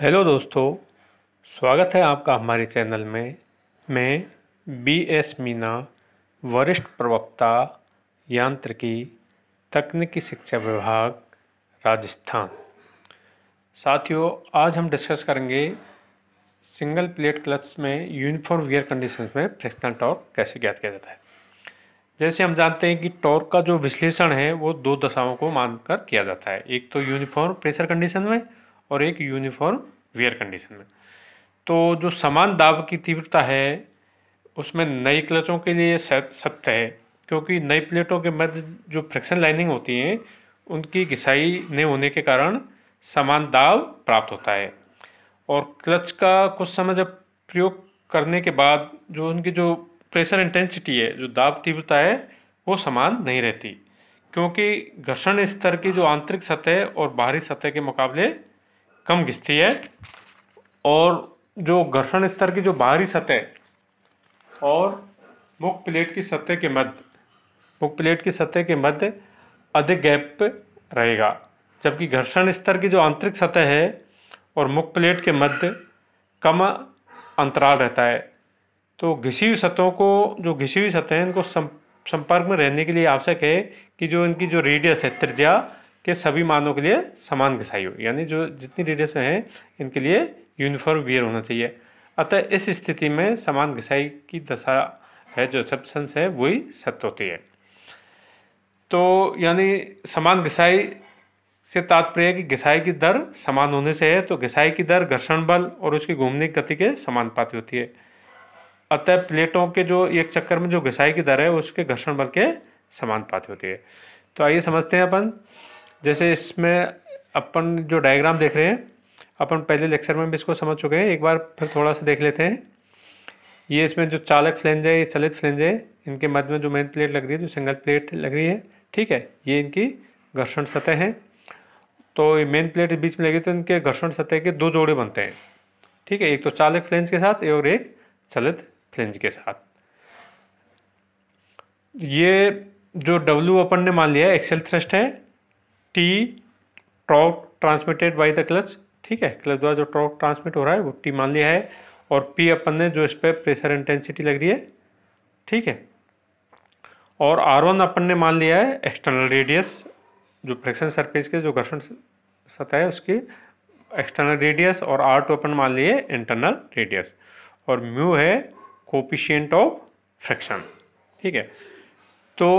hello दोस्तों स्वागत है आपका हमारे चैनल में मैं बी एस मीना वरिष्ठ प्रवक्ता यांत्रिकी तकनीकी शिक्षा विभाग राजस्थान साथियों आज हम डिस्कस करेंगे सिंगल प्लेट क्लच में यूनिफॉर्म वियर कंडीशन में फ्रिक्शनल टॉर्क कैसे ज्ञात किया जाता है जैसे हम जानते हैं कि टॉर्क का जो विश्लेषण है वो दो दशाओं को मानकर किया जाता है एक तो यूनिफॉर्म प्रेशर कंडीशन में और एक यूनिफॉर्म वेयर कंडीशन में तो जो समान दाब की तीव्रता है उसमें नई क्लचों के लिए सत्य है क्योंकि नई प्लेटों के मध्य जो फ्रिक्शन लाइनिंग होती है उनकी घिसाई न होने के कारण समान दाब प्राप्त होता है और क्लच का कुछ समय जब प्रयोग करने के बाद जो उनकी जो प्रेशर इंटेंसिटी है जो दाब तीव्रता है वो समान नहीं रहती क्योंकि घर्षण स्तर की जो आंतरिक सतह और बाहरी सतह के मुकाबले कम घिसती है और जो घर्षण स्तर की जो बाहरी सतह और मुख प्लेट की सतह के मध्य मुख प्लेट की सतह के मध्य अधिक गैप रहेगा जबकि घर्षण स्तर की जो आंतरिक सतह है और मुख प्लेट के मध्य कम अंतराल रहता है तो घिसी हुई सतहों को जो घिसी हुई सतह है इनको संपर्क में रहने के लिए आवश्यक है कि जो इनकी जो रेडियस है त्रिज्या के सभी मानों के लिए समान घिसाई हो यानी जो जितनी रेडियस हैं इनके लिए यूनिफॉर्म वियर होना चाहिए अतः इस स्थिति में समान घिसाई की दशा है जो सब्सटेंस है वही सत्य होती है तो यानी समान घिसाई से तात्पर्य कि घिसाई की दर समान होने से है तो घिसाई की दर घर्षण बल और उसकी घूमने की गति के समान पाती होती है अतः प्लेटों के जो एक चक्कर में जो घिसाई की दर है उसके घर्षण बल के समान पाती होती है तो आइए समझते हैं अपन जैसे इसमें अपन जो डायग्राम देख रहे हैं अपन पहले लेक्चर में भी इसको समझ चुके हैं एक बार फिर थोड़ा सा देख लेते हैं ये इसमें जो चालक फ्लेंज है ये चलित फ्लेंज है इनके मध्य में जो मेन प्लेट लग रही है जो सिंगल प्लेट लग रही है ठीक है ये इनकी घर्षण सतह है तो ये मेन प्लेट बीच में लगी तो इनके घर्षण सतह के दो जोड़े बनते हैं ठीक है एक तो चालक फ्लेंज के साथ और एक चलित फ्लेंज के साथ ये जो डब्लू अपन ने मान लिया एक्सेल थ्रस्ट है t torque transmitted by the clutch ठीक है क्लच द्वारा जो ट्रॉक ट्रांसमिट हो रहा है वो टी मान लिया है और पी अपन ने जो इस पर प्रेशर इंटेंसिटी लग रही है ठीक है और आर वन अपन ने मान लिया है एक्सटर्नल रेडियस जो फ्रिक्शन सरफेस के जो घर्षण सतह है उसकी एक्सटर्नल रेडियस और आर टू अपन मान लिए इंटरनल रेडियस और म्यू है कोपिशियंट ऑफ फ्रिक्शन ठीक है तो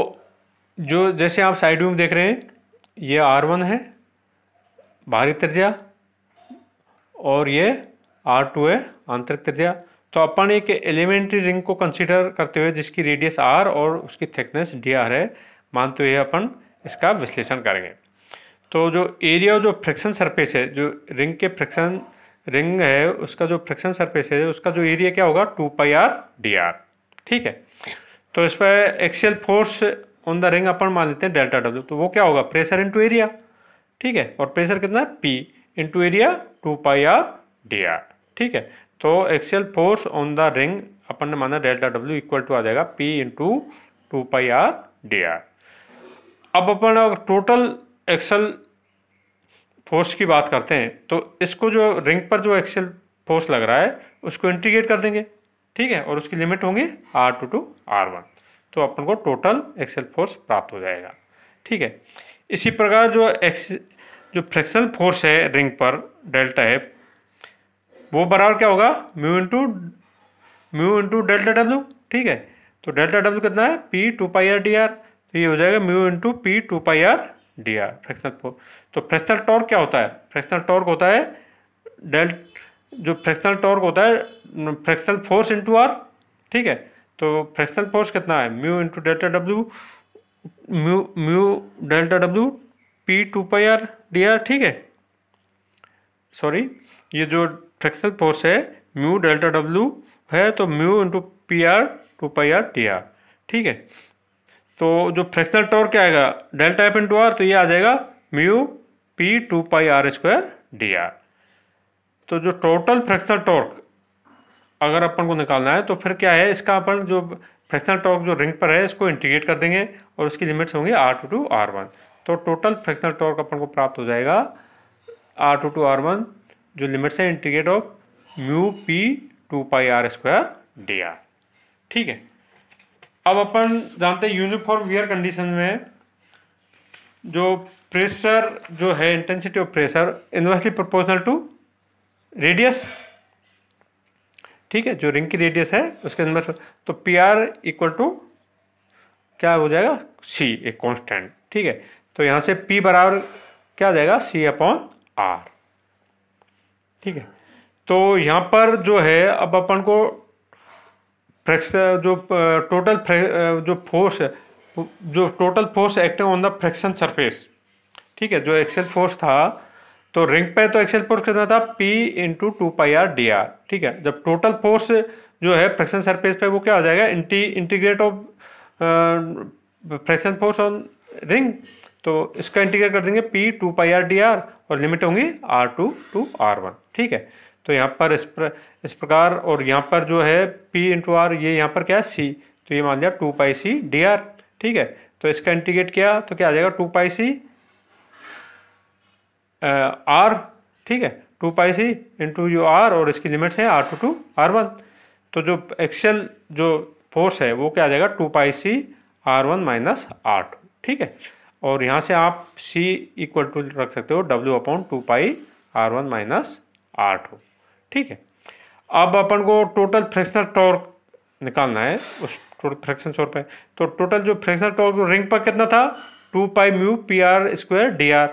जो जैसे आप साइड व्यू में देख रहे हैं ये आर वन है बाहरी त्रिज्या और ये आर टू है आंतरिक त्रिज्या तो अपन एक एलिमेंट्री रिंग को कंसीडर करते हुए जिसकी रेडियस आर और उसकी थिकनेस डी आर है मानते हुए अपन इसका विश्लेषण करेंगे तो जो एरिया जो फ्रिक्शन सरफेस है जो रिंग के फ्रिक्शन रिंग है उसका जो फ्रिक्शन सरफेस है उसका जो एरिया क्या होगा two pi R D R ठीक है तो इस पर axial force on the ring अपन मान लेते हैं डेल्टा डब्ल्यू तो वो क्या होगा प्रेशर इंटू एरिया ठीक है और प्रेशर कितना है p into area two pi R D R ठीक है तो axial force on the ring अपन ने माना डेल्टा डब्ल्यू इक्वल टू आ जाएगा p into two pi R D r अब अपन अगर टोटल एक्सेल फोर्स की बात करते हैं तो इसको जो रिंग पर जो एक्सेल फोर्स लग रहा है उसको इंटीग्रेट कर देंगे ठीक है और उसकी लिमिट होंगी r two to r one तो अपन को टोटल एक्सेल फोर्स प्राप्त हो जाएगा ठीक है इसी प्रकार जो एक्स जो फ्रैक्शनल फोर्स है रिंग पर डेल्टा एफ वो बराबर क्या होगा mu into mu into delta डब्ल्यू ठीक है तो डेल्टा डब्ल्यू कितना है p two pi R D r तो ये हो जाएगा mu into p two pi R D r frictional force तो फ्रैक्शनल टॉर्क क्या होता है फ्रैक्शनल टॉर्क होता है डेल्ट जो फ्रैक्शनल टॉर्क होता है फ्रैक्शनल फोर्स इंटू आर ठीक है तो फ्रैक्शनल फोर्स कितना है mu into delta W mu mu delta W P two pi R D R ठीक है सॉरी ये जो फ्रैक्शनल फोर्स है म्यू डेल्टा डब्ल्यू है तो mu into P R two pi R D R ठीक है तो जो फ्रैक्शनल टॉर्क क्या आएगा डेल्टा एफ इंटू आर तो ये आ जाएगा mu p two pi r square d r तो जो टोटल फ्रैक्शनल टॉर्क अगर अपन को निकालना है तो फिर क्या है इसका अपन जो फ्रैक्शनल टॉर्क जो रिंग पर है इसको इंटीग्रेट कर देंगे और उसकी लिमिट्स होंगी r two to r one तो टोटल फ्रैक्शनल टॉर्क अपन को प्राप्त हो जाएगा r two to r one जो लिमिट्स है integrate of mu p two pi r square d are ठीक है अब अपन जानते हैं यूनिफॉर्म वियर कंडीशन में जो प्रेशर जो है intensity of pressure inversely proportional to radius ठीक है जो रिंग की रेडियस है उसके अंदर तो पी आर इक्वल टू क्या हो जाएगा सी एक कॉन्स्टेंट ठीक है तो यहाँ से पी बराबर क्या आ जाएगा सी अपॉन आर ठीक है तो यहाँ पर जो है अब अपन को फ्रैक्शन जो टोटल जो फोर्स जो total force acting on the friction surface ठीक है जो एक्सेल फोर्स था तो रिंग पे तो एक्सेल फोर्स कितना था p into two pi R D R ठीक है जब टोटल फोर्स जो है फ्रैक्शन सरफेस पे वो क्या हो जाएगा इंटी integrate of friction force on ring तो इसका इंटीग्रेट कर देंगे p two pi R D r और लिमिट होंगी r two to r one ठीक है तो यहाँ पर इस प्र, इस प्रकार और यहाँ पर जो है पी इंटू आर ये यहाँ पर क्या है सी तो ये मान लिया two pi c d are ठीक है तो इसका इंटीग्रेट किया तो क्या आ जाएगा टू पाई सी आर ठीक है two pi c into u r और इसकी लिमिट्स हैं r two to r one तो जो एक्सेल जो फोर्स है वो क्या आ जाएगा two pi c r one minus r two ठीक है और यहाँ से आप सी इक्वल टू रख सकते हो डब्ल्यू upon two pi r one minus r two ठीक है अब अपन को टोटल फ्रैक्शनल टॉर्क निकालना है उस टोटल फ्रैक्शन शोर पे तो टोटल जो फ्रैक्शनल टॉर्क रिंग पर कितना था two pi mu p r square d are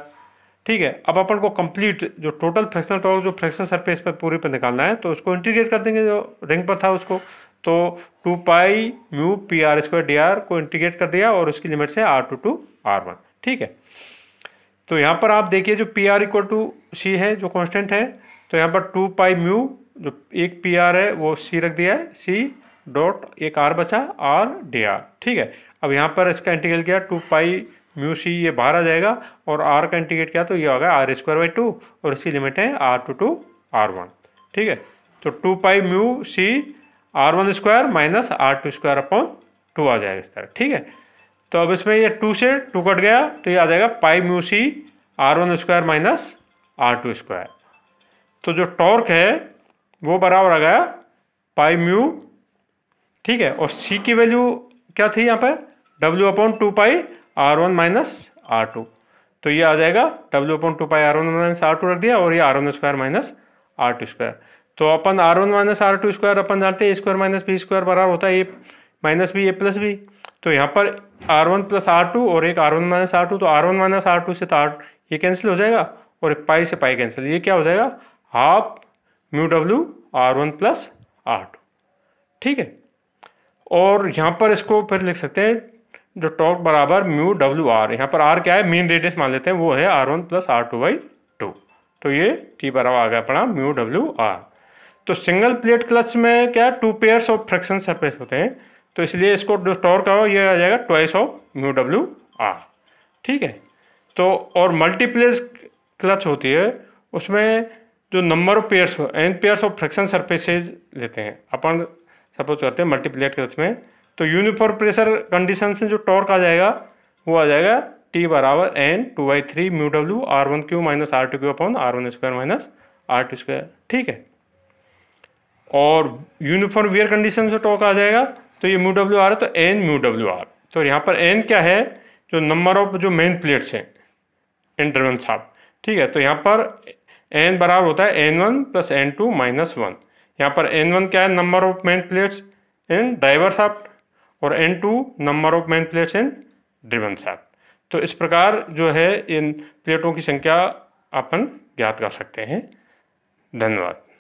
ठीक है अब अपन को कंप्लीट जो टोटल फ्रैक्शनल टॉर्क जो फ्रैक्शन सरफेस पर पूरे पर निकालना है तो उसको इंटीग्रेट कर देंगे जो रिंग पर था उसको तो two pi mu p r square d r को इंटीग्रेट कर दिया और उसकी लिमिट से r two to r one ठीक है तो यहाँ पर आप देखिए जो p r equal to c है जो कॉन्स्टेंट है तो यहाँ पर टू पाई म्यू जो एक पी आर है वो सी रख दिया है सी डॉट एक आर बचा आर डी आर ठीक है अब यहाँ पर इसका इंटीग्रेट किया टू पाई म्यू सी ये बाहर आ जाएगा और आर का इंटीग्रेट क्या तो ये आ गया आर स्क्वायर बाई टू और इसकी लिमिट है r two to r one ठीक है तो two pi mu c r one square minus r two square upon two आ जाएगा इस तरह ठीक है तो अब इसमें ये टू से टू कट गया तो ये आ जाएगा pi mu c r one square minus r two square तो जो टॉर्क है वो बराबर आ गया पाई म्यू ठीक है और सी की वैल्यू क्या थी यहाँ पर डब्ल्यू upon two pi r one minus r two तो ये आ जाएगा डब्ल्यू upon two pi r one minus r two रख दिया और ये r one square minus r two square तो अपन r one minus r two square अपन जानते हैं a square minus b square बराबर होता है a minus b a plus b तो यहाँ पर r one plus r to और एक r one minus r two तो r one minus r two से तो आर ये कैंसिल हो जाएगा और एक पाई से पाई कैंसिल ये क्या हो जाएगा हाफ म्यू डब्ल्यू r one plus r two ठीक है और यहाँ पर इसको फिर लिख सकते हैं जो टॉर्क बराबर म्यू डब्ल्यू आर यहाँ पर आर क्या है मेन रेडियस मान लेते हैं वो है r one plus r two by two तो ये टी बराबर आ गया अपना म्यू डब्ल्यू आर तो सिंगल प्लेट क्लच में क्या है two pairs of friction surface होते हैं तो इसलिए इसको जो टॉर्क है ये आ जाएगा ट्वाइस ऑफ म्यू डब्ल्यू आर ठीक है तो और मल्टीप्लेस क्लच होती है उसमें जो number of pairs n pairs of friction surfaces लेते हैं अपन सपोज करते हैं मल्टीप्लेट क्लच में तो यूनिफॉर्म प्रेशर कंडीशन से जो टॉर्क आ जाएगा वो आ जाएगा टी बराबर n two by three mu डब्ल्यू r one cube minus r two cube upon r one square minus r two square ठीक है और यूनिफॉर्म वेयर कंडीशन से टॉर्क आ जाएगा तो ये म्यू डब्ल्यू आर है तो एन म्यू डब्ल्यू आर तो यहाँ पर एन क्या है जो नंबर ऑफ जो मेन प्लेट्स हैं इंटरवन साहब ठीक है तो यहाँ पर एन बराबर होता है n one plus n two minus one यहाँ पर एन वन क्या है number of main plates in driver shaft और n two number of main plates in driven shaft तो इस प्रकार जो है इन प्लेटों की संख्या अपन ज्ञात कर सकते हैं धन्यवाद